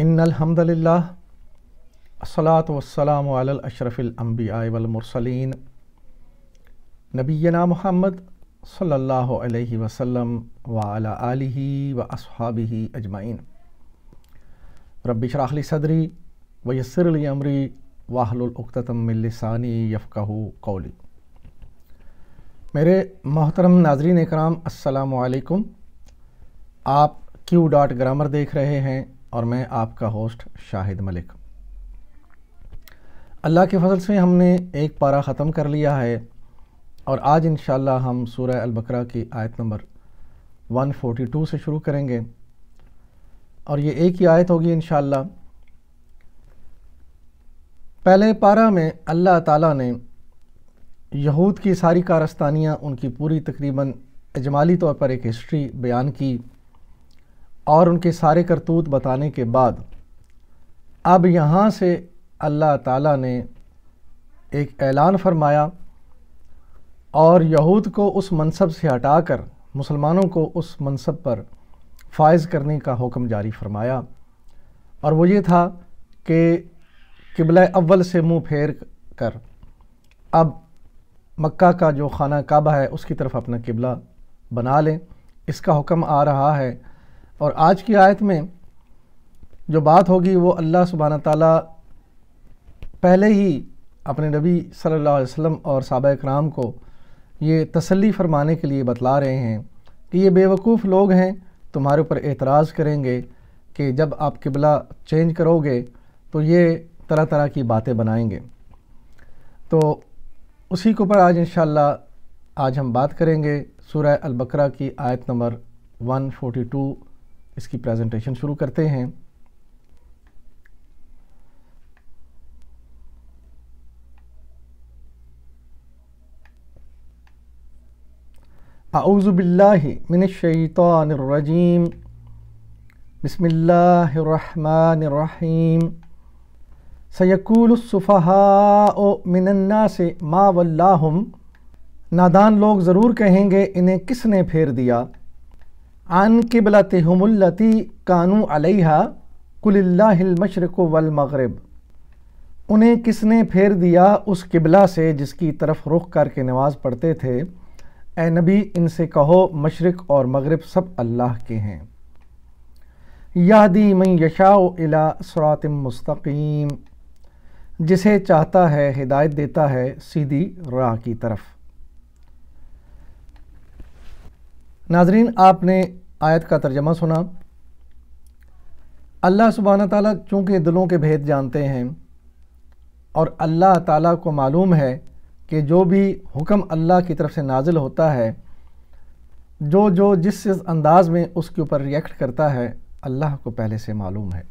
इन अलहमदिल्ला सलात वसलाम अशरफ़िलम्बियामरसलिन नबीना मोहम्मद सल्ला वसम वाल व असहाबी अजमाइन रबिशराखली सदरी वयसरली अमरी वाहलतमिलसानी यफ़क़ू कौली मेरे मोहतरम नाजरीन कराम असलकुम आप क्यू डॉट ग्रामर देख रहे हैं और मैं आपका होस्ट शाहिद मलिक अल्लाह के फजल से हमने एक पारा ख़त्म कर लिया है और आज इन हम सूर्य अलबकरा की आयत नंबर 142 से शुरू करेंगे और ये एक ही आयत होगी इन पहले पारा में अल्लाह ताला ने यहूद की सारी कारस्तानियाँ उनकी पूरी तकरीबन अजमाली तौर पर एक हिस्ट्री बयान की और उनके सारे करतूत बताने के बाद अब यहाँ से अल्लाह ताला ने एक ऐलान फरमाया और यहूद को उस मनसब से हटाकर मुसलमानों को उस मनसब पर फायज़ करने का हुक्म जारी फरमाया और वो ये था कि किबला अव्वल से मुंह फेर कर अब मक्का का जो खाना काबा है उसकी तरफ अपना किबला बना लें इसका हुक्म आ रहा है और आज की आयत में जो बात होगी वो अल्लाह सुबहान ताला पहले ही अपने नबी सल्लल्लाहु अलैहि वसल्लम और सबा कराम को ये तसल्ली फरमाने के लिए बतला रहे हैं कि ये बेवकूफ़ लोग हैं तुम्हारे ऊपर एतराज़ करेंगे कि जब आप किबला चेंज करोगे तो ये तरह तरह की बातें बनाएंगे तो उसी के ऊपर आज इन आज हम बात करेंगे सूर्य अलबकरा की आयत नंबर 142 इसकी प्रेजेंटेशन शुरू करते हैं आउज़बिल्लिमिनशैतरजीम सैकुलफहा मिनन्ना से मा नादान लोग ज़रूर कहेंगे इन्हें किसने फेर दिया आन किबला तहमुल्लती कानू अलैहा वल वलमगरब उन्हें किसने फेर दिया उस किबला से जिसकी तरफ रुख करके नमाज़ पढ़ते थे ए नबी इनसे कहो मशरक़ और मगरब सब अल्लाह के हैं यादी मन यशा इला सरातम मुस्तकीम जिसे चाहता है हिदायत देता है सीधी राह की तरफ नाजरीन आपने आयत का तर्जमा सुना अल्लाह सुबहाना ताली चूँकि दिलों के भेद जानते हैं और अल्लाह ताली को मालूम है कि जो भी हुक्म अल्लाह की तरफ से नाजिल होता है जो जो जिस अंदाज़ में उसके ऊपर रिएक्ट करता है अल्लाह को पहले से मालूम है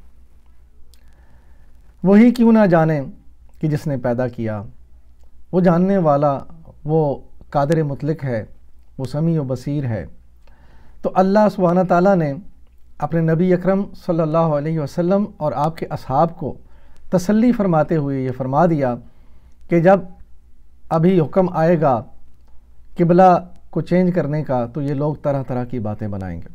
वही क्यों ना जाने कि जिसने पैदा किया वो जानने वाला वो कादर मुतलक है वो समी व बसीर है तो अल्लाह सुबहाना ताली ने अपने नबी अक्रम सम और आपके असहाब को तसली फरमाते हुए ये फरमा दिया कि जब अभी हुक्म आएगा किबला को चेंज करने का तो ये लोग तरह तरह की बातें बनाएंगे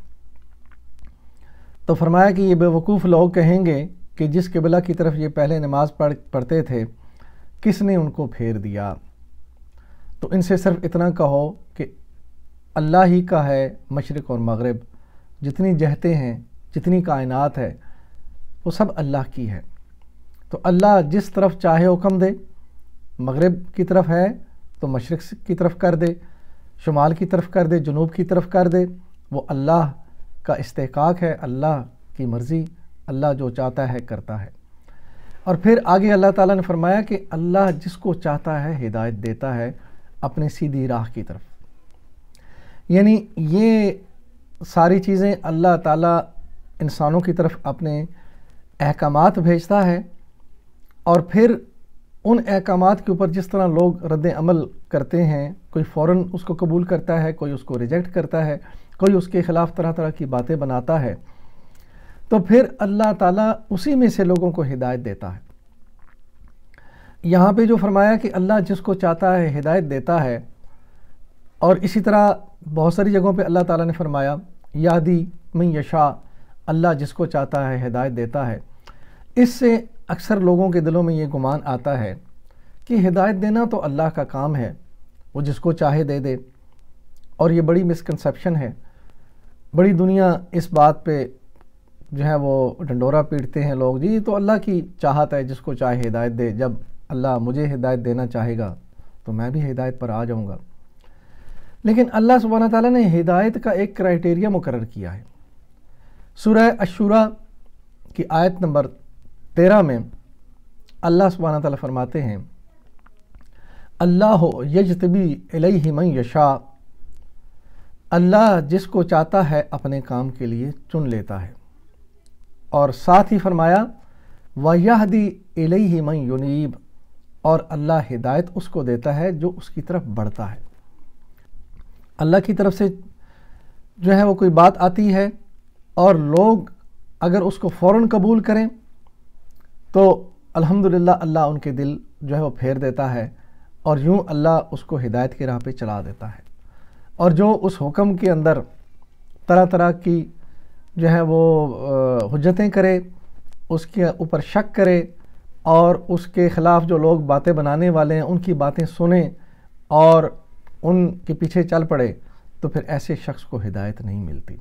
तो फरमाया कि ये बेवकूफ़ लोग कहेंगे कि जिस किबला की तरफ ये पहले नमाज पढ़ पढ़ते थे किसने उनको फेर दिया तो इनसे सिर्फ इतना कहो कि अल्लाह ही का है मशरक़ और मगरब जितनी जहते हैं जितनी कायनात है वो सब अल्लाह की है तो अल्लाह जिस तरफ चाहे हुक्म दे मगरब की तरफ है तो मशरक़ की तरफ कर दे शुमाल की तरफ कर दे जनूब की तरफ कर दे वो अल्लाह का इस्तेकाक है अल्लाह की मर्ज़ी अल्लाह जो चाहता है करता है और फिर आगे अल्लाह ताला ने फरमाया कि अल्लाह जिसको चाहता है हिदायत देता है अपने सीधी राह की तरफ यानी ये सारी चीज़ें अल्लाह ताला इंसानों की तरफ अपने अहकाम भेजता है और फिर उन अहकाम के ऊपर जिस तरह लोग रद्द अमल करते हैं कोई फ़ौर उसको कबूल करता है कोई उसको रिजेक्ट करता है कोई उसके ख़िलाफ़ तरह तरह की बातें बनाता है तो फिर अल्लाह ताला उसी में से लोगों को हिदायत देता है यहाँ पे जो फरमाया कि अल्लाह जिसको चाहता है हिदायत देता है और इसी तरह बहुत सारी जगहों पे अल्लाह ताला ने फरमाया यादी मई यशा अल्लाह जिसको चाहता है हिदायत देता है इससे अक्सर लोगों के दिलों में ये गुमान आता है कि हिदायत देना तो अल्लाह का काम है वो जिसको चाहे दे दे और ये बड़ी मिसकनसप्शन है बड़ी दुनिया इस बात पे जो है वो डंडोरा पीटते हैं लोग जी तो अल्लाह की चाहत है जिसको चाहे हिदायत दे जब अल्लाह मुझे हिदायत देना चाहेगा तो मैं भी हिदायत पर आ जाऊँगा लेकिन अल्लाह सुबहाना ताली ने हिदायत का एक क्राइटेरिया मुकर किया है सुरह अशुरा की आयत नंबर तेरह में अल्लाह सुबहाना ताली फरमाते हैं अल्लाह यजतबी ही मई यशा अल्लाह जिसको चाहता है अपने काम के लिए चुन लेता है और साथ ही फरमाया वाहदी ही मई यूनीब और अल्लाह हिदायत उसको देता है जो उसकी तरफ बढ़ता है अल्लाह की तरफ से जो है वो कोई बात आती है और लोग अगर उसको फ़ौर कबूल करें तो अल्हम्दुलिल्लाह अल्लाह उनके दिल जो है वो फेर देता है और यूँ अल्लाह उसको हिदायत की राह पे चला देता है और जो उस हुक्म के अंदर तरह तरह की जो है वो हजतें करे उसके ऊपर शक करे और उसके ख़िलाफ़ जो लोग बातें बनाने वाले हैं उनकी बातें सुने और उनके पीछे चल पड़े तो फिर ऐसे शख्स को हिदायत नहीं मिलती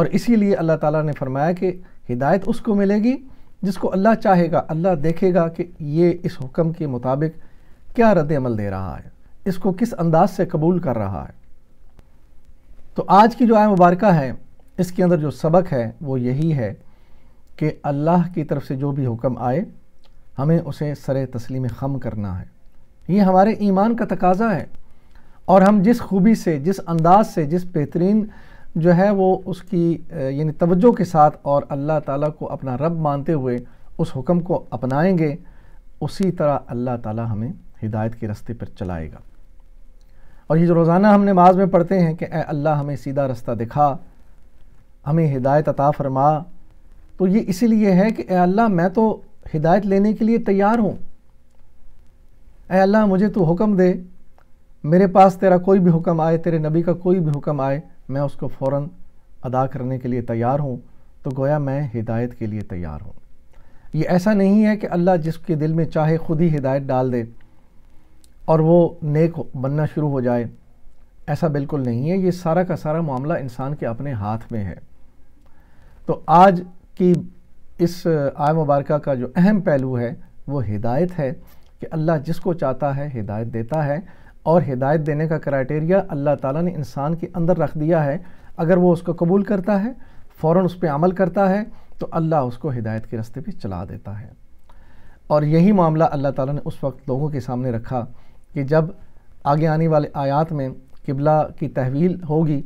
और इसीलिए अल्लाह ताला ने फरमाया कि हिदायत उसको मिलेगी जिसको अल्लाह चाहेगा अल्लाह देखेगा कि ये इस हुक्म के मुताबिक क्या रद्द अमल दे रहा है इसको किस अंदाज से कबूल कर रहा है तो आज की जो आय मुबारक है इसके अंदर जो सबक है वो यही है कि अल्लाह की तरफ से जो भी हुक्म आए हमें उसे सर तस्लीम खम करना है ये हमारे ईमान का तकाजा है और हम जिस खूबी से जिस अंदाज से जिस बेहतरीन जो है वो उसकी यानी तवज्जो के साथ और अल्लाह ताला को अपना रब मानते हुए उस हुक्म को अपनाएंगे उसी तरह अल्लाह ताला हमें हिदायत के रास्ते पर चलाएगा और ये जो रोज़ाना हम नमाज में पढ़ते हैं कि अल्लाह हमें सीधा रास्ता दिखा हमें हिदायत अता फरमा तो ये इसीलिए है कि अल्लाह मैं तो हिदायत लेने के लिए तैयार हूँ अल्लाह मुझे तो हुक्म दे मेरे पास तेरा कोई भी हुक्म आए तेरे नबी का कोई भी हुक्म आए मैं उसको फ़ौर अदा करने के लिए तैयार हूँ तो गोया मैं हिदायत के लिए तैयार हूँ ये ऐसा नहीं है कि अल्लाह जिसके दिल में चाहे खुद ही हिदायत डाल दे और वो नेक बनना शुरू हो जाए ऐसा बिल्कुल नहीं है ये सारा का सारा मामला इंसान के अपने हाथ में है तो आज की इस आय मुबारक का जो अहम पहलू है वो हिदायत है कि अल्लाह जिसको चाहता है हिदायत देता है और हिदायत देने का क्राइटेरिया अल्लाह ताला ने इंसान के अंदर रख दिया है अगर वो उसको कबूल करता है फ़ौर उस पर अमल करता है तो अल्लाह उसको हिदायत के रास्ते पर चला देता है और यही मामला अल्लाह ताला ने उस वक्त लोगों के सामने रखा कि जब आगे आने वाले आयात में किबला की तहवील होगी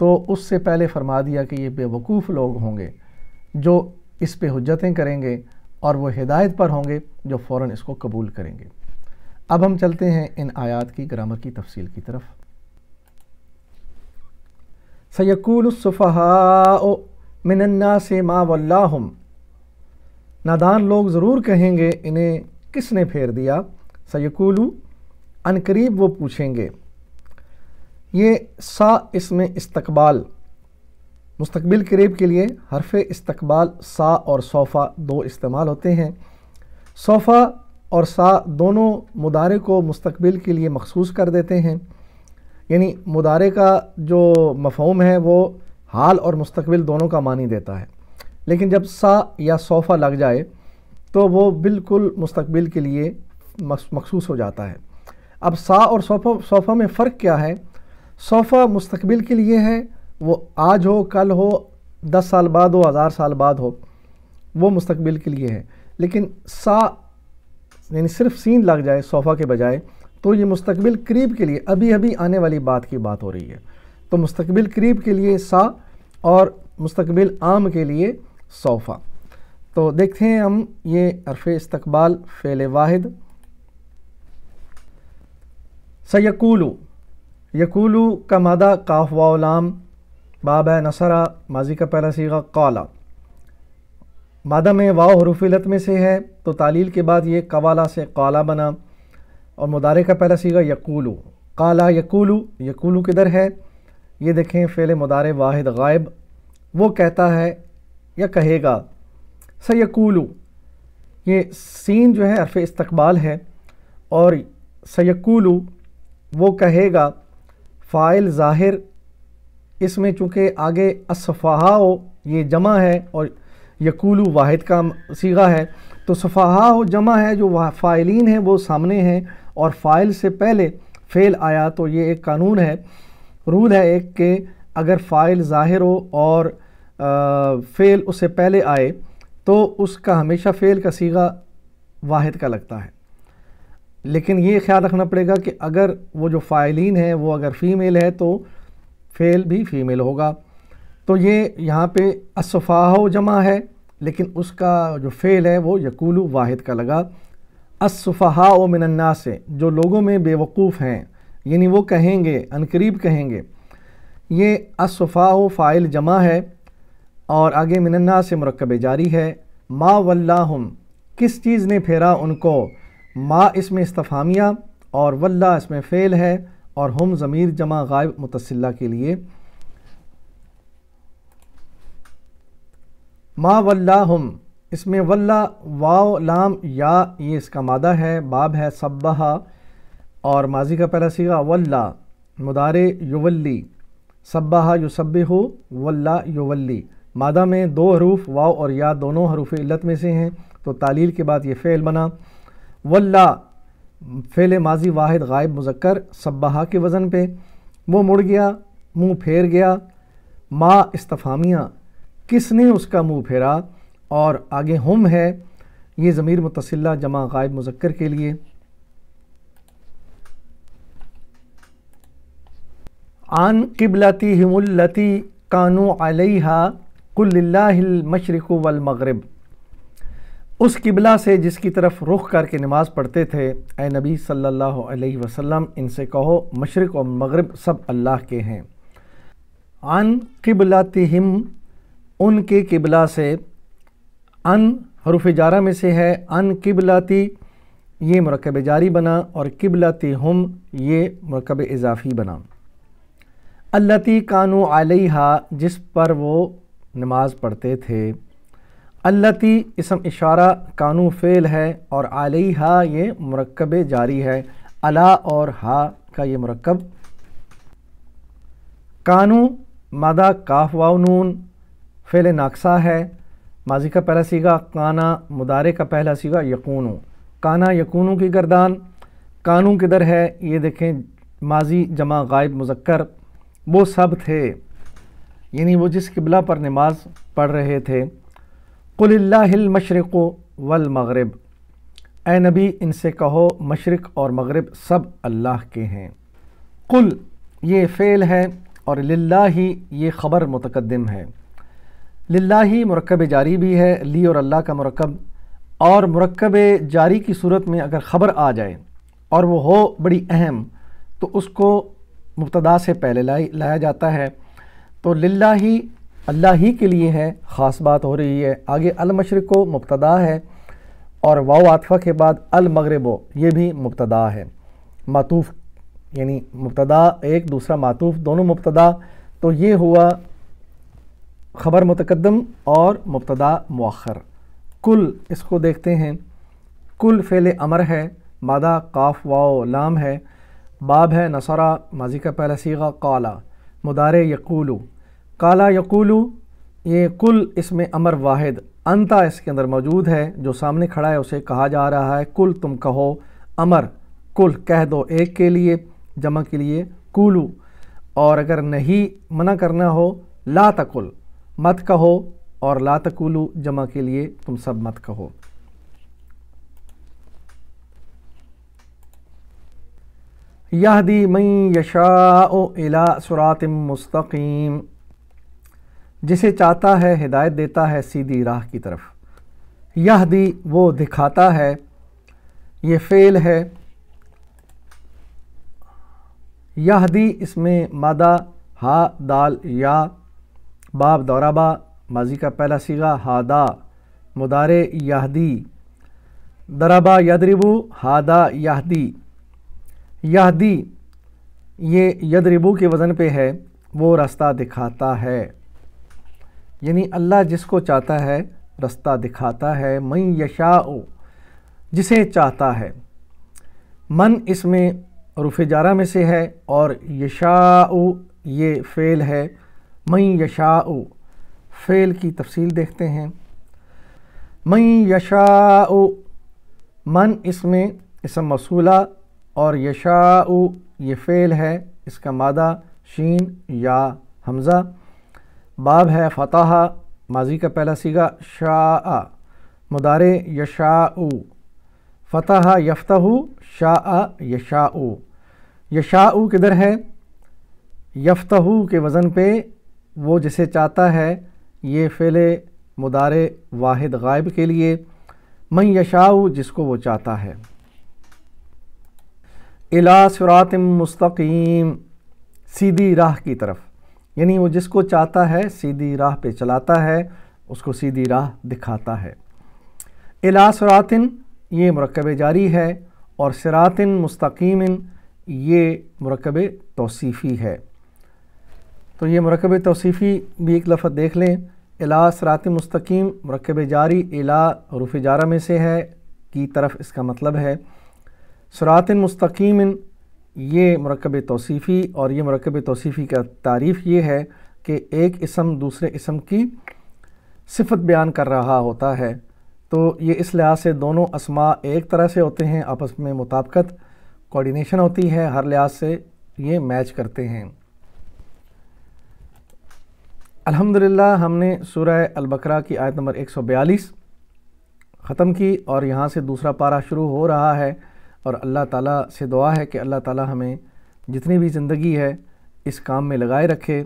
तो उससे पहले फरमा दिया कि ये बेवकूफ़ लोग होंगे जो इस पे हजतें करेंगे और वो हिदायत पर होंगे जो फ़ौर इसको कबूल करेंगे अब हम चलते हैं इन आयात की ग्रामर की तफसील की तरफ सयकूलफ़हा मिनन्ना से मा वल्लाहम नादान लोग ज़रूर कहेंगे इन्हें किसने फेर दिया सयकूलू अनकरीब वो पूछेंगे ये सा इसमें इस्तकबाल मुस्तबिल करीब के लिए हरफ इस्तकबाल सा और सोफ़ा दो इस्तेमाल होते हैं सोफ़ा और सा दोनों मुदारे को मुस्तबिल के लिए मखसूस कर देते हैं यानी मुदारे का जो मफहम है वो हाल और मुस्तबिल दोनों का मानी देता है लेकिन जब सा या सोफ़ा लग जाए तो वो बिल्कुल मुस्तबिल के लिए मखसूस हो जाता है अब सा और सोफ़ा सोफ़ा में फ़र्क क्या है सोफ़ा मुस्तबिल के लिए है वो आज हो कल हो दस साल बाद हो हज़ार साल बाद हो वो मुस्तबिल के लिए है लेकिन सा यानी सिर्फ सीन लग जाए सोफ़ा के बजाय तो ये मुस्तबिल करीब के लिए अभी अभी आने वाली बात की बात हो रही है तो मुस्तबिल करीब के लिए सा और मुस्तबिल आम के लिए सोफ़ा तो देखते हैं हम ये अरफ़ इस्तबाल फ़ेल वाहिद सयकूलू यकूलू का मादा काफ वाम बाब नसरा माजी का पहला सीगा कौला मादा में वाव हरूफिलत में से है तो तालील के बाद ये कवाला से काला बना और मुदारे का पहला सीगा यकूलू काला यकूलू यकूलू किधर है ये देखें फ़ेल मुदारे वाहिद गायब वो कहता है या कहेगा सयकूलू ये सीन जो है अरफ इस्तकबाल है और सयकूलू वो कहेगा फ़ाइल ज़ाहिर इसमें चूँकि आगे असफ़हा ये जमा है और यकूलू वाहिद का सीगा है तो सफ़ाहा हो जमा है जो फ़ाइलिन है वो सामने हैं और फ़ाइल से पहले फ़ेल आया तो ये एक कानून है रूल है एक के अगर फ़ाइल ज़ाहिर हो और फ़ेल उससे पहले आए तो उसका हमेशा फ़ेल का सीगा वाहिद का लगता है लेकिन ये ख्याल रखना पड़ेगा कि अगर वो जो फ़ाइलिन है वो अगर फ़ीमेल है तो फ़ेल भी फ़ीमेल होगा तो ये यहाँ पे असफ़ाह जमा है लेकिन उसका जो फ़ेल है वो यकूलु वाहिद का लगा असफ़हा मिनन्ना से जो लोगों में बेवकूफ़ हैं यानी वो कहेंगे अनकरीब कहेंगे ये असफ़ा फ़ाइल जमा है और आगे मिनन्ना से मरकब जारी है मा वल्लाहम किस चीज़ ने फेरा उनको मा इसमें इस्तफ़ामिया और वल्ला इसमें फ़ेल है और हम ज़मीर जमा गायब मुतसिल्ला के लिए मा वल्ला हम इसमें वल्ला वाओ लाम या ये इसका मादा है बाब है सब्बहा और माजी का पहला सीगा वल्ला मुदारे युवल्ली सब्बहा युसब हो वल्ला युवल्ली मादा में दो हरूफ वाओ और या दोनों हरूफ इल्लत में से हैं तो तालील के बाद ये फ़ेल बना वल्ला फ़ेल माजी वाहिद गायब मुजक्कर सब्बहा के वज़न पे वो मुड़ गया मुँह फेर गया माँ इस्तफामिया किसने उसका मुंह फेरा और आगे हम है ये ज़मीर मुतसिल्ला जमा गायब मुजक्र के लिए आन किबलती हिमुल्लती कानू मशरक वल वलमगरब उस किबला से जिसकी तरफ रुख करके नमाज़ पढ़ते थे ए नबी सल्लल्लाहु अलैहि वसल्लम इनसे कहो मशरक़ और मगरब सब अल्लाह के हैं आन किबलतम उनके किबला से अन हरूफ जारा में से है अन किबलाती ये मरकब जारी बना और किबलाती हम ये मरकब इजाफ़ी बना अल्लाती कानू आलिहा जिस पर वो नमाज़ पढ़ते थे अल्लाती इसम इशारा कानू फ़ेल है और आलिहा ये मरकब जारी है अला और हा का ये मरकब कानू मादा काफ वाउनून फेल नाकसा है माजी का पहला सीगा काना मुदारे का पहला सीगा यकूनों काना यकूनों की गर्दान कानू किधर है ये देखें माजी जमा गायब मुजक्कर वो सब थे यानी वो जिस किबला पर नमाज पढ़ रहे थे कुल्लामशरक़ वल मगरब ए नबी इनसे कहो मशरक़ और मगरब सब अल्लाह के हैं कुल ये फ़ेल है और ही ये ख़बर मुतकदम है लिल्ला ही मरकब जारी भी है ली और अल्लाह का मरकब और मरकब जारी की सूरत में अगर ख़बर आ जाए और वो हो बड़ी अहम तो उसको मुबतदा से पहले लाई लाया जाता है तो लिल्ला ही अल्लाह ही के लिए है ख़ास बात हो रही है आगे अलमशर को मुबतदा है और वाओ आतफ़ा के बाद अलमगरबो ये भी मुबतदा है मातूफ़ यानी मुबतदा एक दूसरा मातूफ़ दोनों मुबतदा तो ये हुआ ख़बर मुतकदम और मुबतदा मौखर कुल इसको देखते हैं कुल फेले अमर है मादा काफ वाओ लाम है बाब है नसरा माजी का पहला सीगा काला मुदारे यकूलु काला यकूलु ये कुल इसमें अमर वाहिद अंता इसके अंदर मौजूद है जो सामने खड़ा है उसे कहा जा रहा है कुल तुम कहो अमर कुल कह दो एक के लिए जमा के लिए कूलू और अगर नहीं मना करना हो ला तकुल मत कहो और लातकुलू जमा के लिए तुम सब मत कहो यहदी मई यशा सुरातम मुस्तकीम जिसे चाहता है हिदायत देता है सीधी राह की तरफ यहदी वो दिखाता है ये फ़ेल है यहदी इसमें मादा हा दाल या बाब दौराबा माजी का पहला सीगा हादा मुदारे याहदी दराबा यदरिबू हादा याहदी याहदी ये यदरिबू के वज़न पे है वो रास्ता दिखाता है यानी अल्लाह जिसको चाहता है रास्ता दिखाता है मई यशाओ जिसे चाहता है मन इसमें रुफ जारा में से है और यशाओ ये फ़ेल है मई यशा फ़ेल की तफसील देखते हैं मई यशा मन इसमें इसम मसूला और यशा ये फ़ेल है इसका मादा शीन या हमज़ा बाब है फ़तः माजी का पहला सीगा शाह मुदारे यशा फ़तः यफ्तः शाह यशा यशा किधर है यफ्तहू के वज़न पे वो जिसे चाहता है ये फ़िले मुदारे वाहिद गायब के लिए मैं यशाऊ जिसको वो चाहता है इला सरात मुस्तकीम सीधी राह की तरफ यानी वो जिसको चाहता है सीधी राह पे चलाता है उसको सीधी राह दिखाता है इला सरातिन ये मरकब जारी है और सरातिन मुस्तकीमिन ये मरकब तोसीफ़ी है तो ये मरकब तोसीफ़ी भी एक लफ देख लें अला सरात मस्तकीम मरकब जारी अला रुफ जारा में से है की तरफ इसका मतलब है सरात मस्तकीम ये मरकब तोसीफ़ी और ये मरकब तोसीफ़ी का तारीफ़ ये है कि एक इसम दूसरे इसम की सिफत बयान कर रहा होता है तो ये इस लिहाज से दोनों असमा एक तरह से होते हैं आपस में मुताबकत कोऑर्डिनेशन होती है हर लिहाज से ये मैच करते हैं अल्हम्दुलिल्लाह हमने सूरह अलबकरा की आयत नंबर 142 ख़त्म की और यहाँ से दूसरा पारा शुरू हो रहा है और अल्लाह ताला से दुआ है कि अल्लाह ताला हमें जितनी भी ज़िंदगी है इस काम में लगाए रखे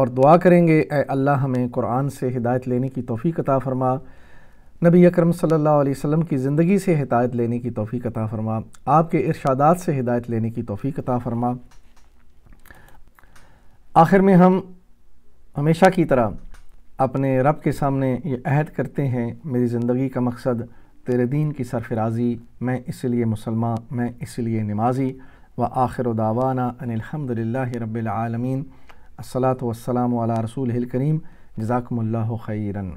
और दुआ करेंगे अल्लाह हमें कुरान से हिदायत लेने की तोफ़ी अता फ़रमा नबी अकरम सल्लल्लाहु अलैहि वसल्लम की ज़िंदगी से हिदायत लेने की तोफ़ी अता फ़रमा आपके इरशादात से हिदायत लेने की तोफ़ी अता फ़रमा आखिर में हम हमेशा की तरह अपने रब के सामने ये अहद करते हैं मेरी ज़िंदगी का मकसद तेरे दीन की सरफराजी मैं इसलिए मुसलमान मैं इसलिए नमाजी व आखिर दावाना अनिलहमदिल्ला रबालमीन असलात वसलाम रसूल करीम जजाकम्ला खैरन